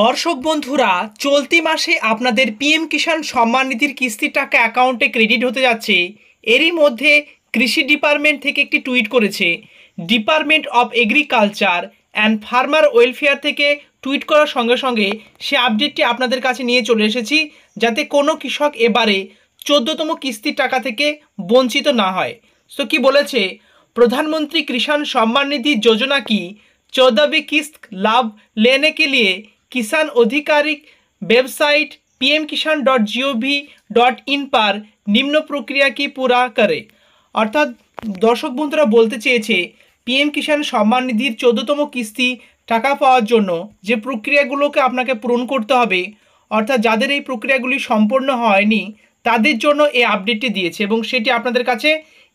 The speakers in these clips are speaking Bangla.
দর্শক বন্ধুরা চলতি মাসে আপনাদের পিএম কিষাণ সম্মান নিধির কিস্তির টাকা অ্যাকাউন্টে ক্রেডিট হতে যাচ্ছে এরই মধ্যে কৃষি ডিপার্টমেন্ট থেকে একটি টুইট করেছে department of agriculture and farmer welfare থেকে টুইট করার সঙ্গে সঙ্গে সে আপডেটটি আপনাদের কাছে নিয়ে চলে এসেছি যাতে কোনো কৃষক এবারে চোদ্দতম কিস্তির টাকা থেকে বঞ্চিত না হয় তো কি বলেছে প্রধানমন্ত্রী কিষাণ সম্মান নিধি যোজনা কি চৌদহবি কিস্ত লাভ লেনে কে লিয়ে কিষাণ অধিকারিক website P M Kisan dot gov dot in পার নিম্ন প্রক্রিয়া কি পুরা করে অর্থাৎ দর্শক বন্ধুরা বলতে চেয়েছে পিএম কিষাণ সম্মান নিধির চোদ্দতম কিস্তি টাকা পাওয়ার জন্য যে প্রক্রিয়াগুলোকে আপনাকে পূরণ করতে হবে অর্থাৎ যাদের এই প্রক্রিয়াগুলি সম্পন্ন হয়নি তাদের জন্য এই আপডেটটি দিয়েছে এবং সেটি আপনাদের কাছে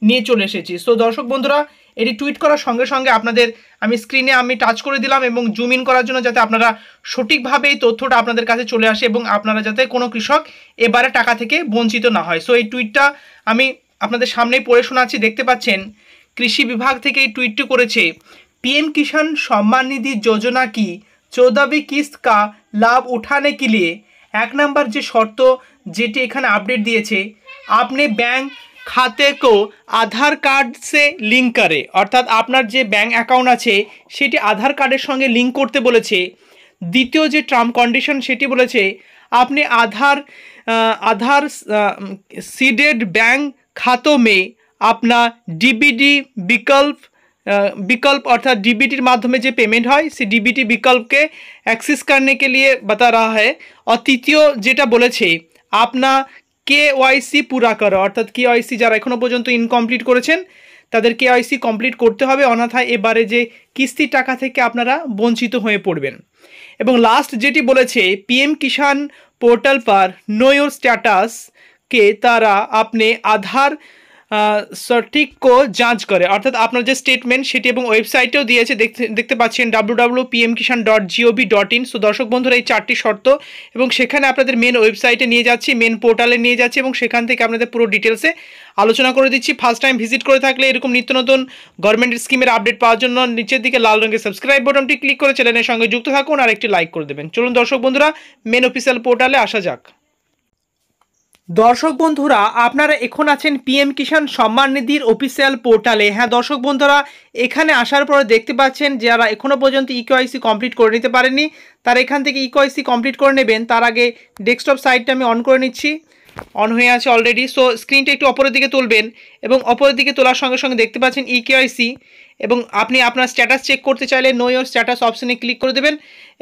নিয়ে চলে এসেছি সো দর্শক বন্ধুরা এটি টুইট করার সঙ্গে সঙ্গে আপনাদের আমি স্ক্রিনে আমি টাচ করে দিলাম এবং জুম ইন করার জন্য যাতে আপনারা সঠিকভাবে এই তথ্যটা আপনাদের কাছে চলে আসে এবং আপনারা যাতে কোনো কৃষক এবারে টাকা থেকে বঞ্চিত না হয় সো এই টুইটটা আমি আপনাদের সামনেই পড়ে শোনাচ্ছি দেখতে পাচ্ছেন কৃষি বিভাগ থেকে এই টুইটটি করেছে পিএম কিষাণ সম্মান নিধি যোজনা কি চৌদাবি কিস্ত কা লাভ উঠানে কিলিয়ে এক নাম্বার যে শর্ত যেটি এখানে আপডেট দিয়েছে আপনি ব্যাংক खाते को আধার কার্ড সে লিঙ্ক করে অর্থাৎ আপনার যে ব্যাঙ্ক অ্যাকাউন্ট আছে সেটি আধার কার্ডের সঙ্গে লিঙ্ক করতে বলেছে দ্বিতীয় যে টার্ম কন্ডিশন সেটি বলেছে আপনি আধার আধার সিডেড ব্যাঙ্ক খাতো মে আপনার ডিবিডি বিকল্প বিকল্প অর্থাৎ डीबीटी মাধ্যমে যে পেমেন্ট হয় সে से বিকল্পকে विकल्प के एक्सेस करने के হয় बता रहा है और तृतीय কে ওয়াইসি পুরা করো অর্থাৎ কে ওয়াইসি যারা এখনও পর্যন্ত ইনকমপ্লিট করেছেন তাদের কে ওয়াইসি কমপ্লিট করতে হবে অনাথায় এবারে যে কিস্তির টাকা থেকে আপনারা বঞ্চিত হয়ে পড়বেন এবং লাস্ট যেটি বলেছে পিএম কিষাণ পোর্টাল পার নো ইউর স্ট্যাটাসকে তারা আপনি আধার সঠিক যাঞ্চ করে অর্থাৎ আপনার যে স্টেটমেন্ট সেটি এবং ওয়েবসাইটেও দিয়েছে দেখতে দেখতে পাচ্ছেন W W PM Kisan dot gov dot in so দর্শক বন্ধুরা এই চারটি শর্ত এবং সেখানে আপনাদের মেন ওয়েবসাইটে নিয়ে যাচ্ছি মেন পোর্টালে নিয়ে যাচ্ছি এবং সেখান থেকে আপনাদের পুরো ডিটেলসে আলোচনা করে দিচ্ছি ফার্স্ট টাইম ভিজিট করে থাকলে এরকম নিত্য নতুন গভর্নমেন্টের স্কিমের আপডেট পাওয়ার জন্য নিচের দিকে লাল রঙের সাবস্ক্রাইব বাটনটি ক্লিক করে চ্যানেলের সঙ্গে যুক্ত থাকুন আর একটি লাইক করে দেবেন চলুন দর্শক বন্ধুরা মেন অফিসিয়াল পোর্টালে আসা যাক দর্শক বন্ধুরা আপনারা এখন আছেন পিএম কিষাণ সম্মান নিধির অফিসিয়াল পোর্টালে হ্যাঁ দর্শক বন্ধুরা এখানে আসার পরে দেখতে পাচ্ছেন যারা এখনও পর্যন্ত ইকোআইসি e কমপ্লিট করে নিতে পারেনি তারা এখান থেকে ইকোআইসি e কমপ্লিট করে নেবেন তার আগে ডেস্কটপ সাইটটা আমি অন করে নিচ্ছি অন হয়ে আছে অলরেডি সো স্ক্রিনটা একটু অপরের দিকে তুলবেন এবং অপরের দিকে তোলার সঙ্গে সঙ্গে দেখতে পাচ্ছেন ইকেআইসি e এবং আপনি আপনার স্ট্যাটাস চেক করতে চাইলে নো ইয়োর স্ট্যাটাস অপশানে ক্লিক করে দেবেন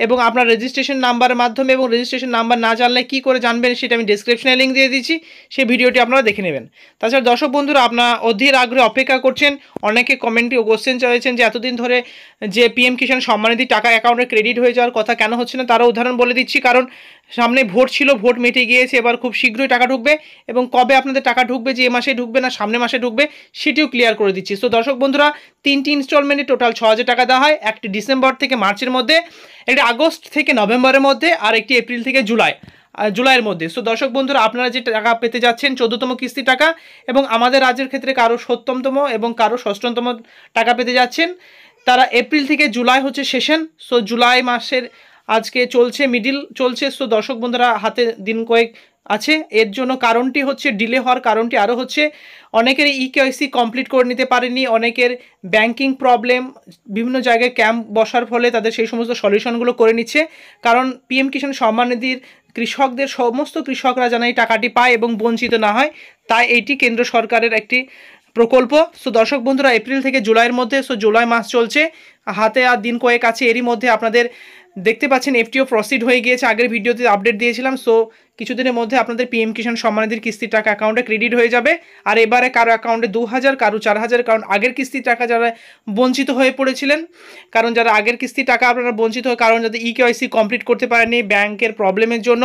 এবং আপনার রেজিস্ট্রেশন নাম্বারের মাধ্যমে এবং রেজিস্ট্রেশন নাম্বার না জানলে কি করে জানবেন সেটা আমি ডিসক্রিপশনে লিঙ্ক দিয়ে দিচ্ছি সেই ভিডিওটি আপনারা দেখে নেবেন তাছাড়া দর্শক বন্ধুরা আপনার অধীর আগ্রহে অপেক্ষা করছেন অনেকে কমেন্টে কোশ্চেন চাইছেন যে এতদিন ধরে যে পিএম কিষাণ সম্মানিধি টাকা অ্যাকাউন্টে ক্রেডিট হয়ে যাওয়ার কথা কেন হচ্ছে না তারও উদাহরণ বলে দিচ্ছি কারণ সামনে ভোট ছিল ভোট মেটে গিয়েছে এবার খুব শীঘ্রই টাকা ঢুকবে এবং কবে আপনাদের টাকা ঢুকবে যে এ মাসে ঢুকবে না সামনে মাসে ঢুকবে সেটিও ক্লিয়ার করে দিচ্ছি তো দর্শক বন্ধুরা তিন তিনটি ইনস্টলমেন্টে টোটাল ছ হাজার টাকা দেওয়া হয় একটি ডিসেম্বর থেকে মার্চের মধ্যে একটি আগস্ট থেকে নভেম্বরের মধ্যে আর একটি এপ্রিল থেকে জুলাই জুলাইয়ের মধ্যে সো দর্শক বন্ধুরা আপনারা যে টাকা পেতে যাচ্ছেন চোদ্দতম কিস্তি টাকা এবং আমাদের রাজ্যের ক্ষেত্রে কারো সপ্তমতম এবং কারো ষষ্ঠতম টাকা পেতে যাচ্ছেন তারা এপ্রিল থেকে জুলাই হচ্ছে সেশন সো জুলাই মাসের আজকে চলছে মিডিল চলছে সো দর্শক বন্ধুরা হাতে দিন কয়েক আছে এর জন্য কারণটি হচ্ছে ডিলে হওয়ার কারণটি আরও হচ্ছে অনেকের কেওয়াইসি কমপ্লিট e করে নিতে পারেনি অনেকের ব্যাংকিং প্রবলেম বিভিন্ন জায়গায় ক্যাম্প বসার ফলে তাদের সেই সমস্ত সলিউশনগুলো করে নিচ্ছে কারণ পিএম কিষাণ সম্মানিধির কৃষকদের সমস্ত কৃষকরা যেন এই টাকাটি পায় এবং বঞ্চিত না হয় তাই এটি কেন্দ্র সরকারের একটি প্রকল্প সো দর্শক বন্ধুরা এপ্রিল থেকে জুলাইয়ের মধ্যে সো জুলাই মাস চলছে হাতে আর দিন কয়েক আছে এরই মধ্যে আপনাদের দেখতে পাচ্ছেন এফটিও প্রসিড হয়ে গিয়েছে আগের ভিডিওতে আপডেট দিয়েছিলাম সো কিছুদিনের মধ্যে আপনাদের পিএম কিষাণ সম্মানিধির কিস্তির টাকা অ্যাকাউন্টে ক্রেডিট হয়ে যাবে আর এবারে কারো অ্যাকাউন্টে দু হাজার কারো চার হাজার কারণ আগের কিস্তির টাকা যারা বঞ্চিত হয়ে পড়েছিলেন কারণ যারা আগের কিস্তির টাকা আপনারা বঞ্চিত হয় কারণ যাতে ইকেওয়াইসি কমপ্লিট করতে পারেনি ব্যাংকের প্রবলেমের জন্য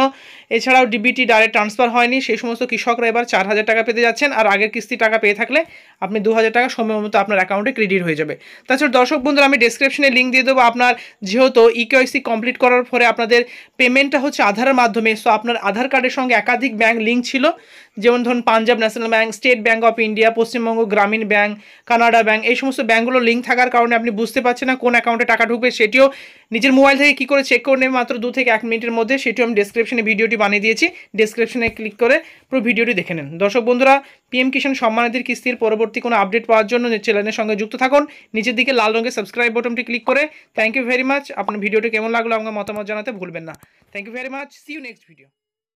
এছাড়াও ডিবিটি ডাইরেক্ট ট্রান্সফার হয়নি সেই সমস্ত কৃষকরা এবার চার হাজার টাকা পেতে যাচ্ছেন আর আগের কিস্তির টাকা পেয়ে থাকলে আপনি দু হাজার টাকা সময় মতো আপনার অ্যাকাউন্টে ক্রেডিট হয়ে যাবে তাছাড়া দর্শক বন্ধুরা আমি ডিসক্রিপশনে লিঙ্ক দিয়ে দেবো আপনার যেহেতু ইকেওয়াইসি e কমপ্লিট করার পরে আপনাদের পেমেন্টটা হচ্ছে আধারের মাধ্যমে সো আপনার আধার আধার কার্ডের সঙ্গে একাধিক ব্যাংক লিঙ্ক ছিল যেমন ধরুন Punjab national bank state bank of India Paschimbanga Gramin bank Canada bank এই সমস্ত ব্যাঙ্কগুলো লিঙ্ক থাকার কারণে আপনি বুঝতে পারছেন না কোন অ্যাকাউন্টে টাকা ঢুকবে সেটিও নিজের মোবাইল থেকে কী করে চেক করে নেবে মাত্র দু থেকে এক মিনিটের মধ্যে সেটিও আমি ডেসক্রিপশনে ভিডিওটি বানিয়ে দিয়েছি ডেসক্রিপশনে ক্লিক করে পুরো ভিডিওটি দেখে নেন দর্শক বন্ধুরা পিএম কিষাণ সম্মানিতির কিস্তির পরবর্তী কোনো আপডেট পাওয়ার জন্য চ্যানেলের সঙ্গে যুক্ত থাকুন নিচের দিকে লাল রঙের সাবস্ক্রাইব বটনটি ক্লিক করে থ্যাংক ইউ ভেরি মাচ আপনার ভিডিওটি কেমন লাগলো আমাকে মতামত জানাতে ভুলবেন না thank you very much see you next video